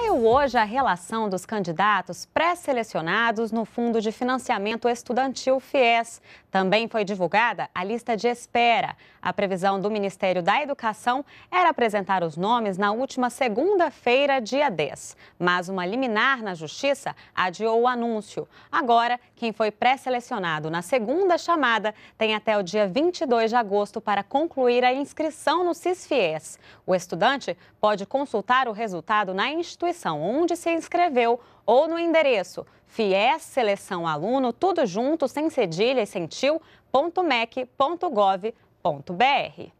Saiu hoje a relação dos candidatos pré-selecionados no Fundo de Financiamento Estudantil FIES. Também foi divulgada a lista de espera. A previsão do Ministério da Educação era apresentar os nomes na última segunda-feira, dia 10. Mas uma liminar na Justiça adiou o anúncio. Agora, quem foi pré-selecionado na segunda chamada tem até o dia 22 de agosto para concluir a inscrição no CISFIES. O estudante pode consultar o resultado na instituição instituição onde se inscreveu ou no endereço FIES Seleção Aluno, tudo junto, sem cedilha e sem tio, br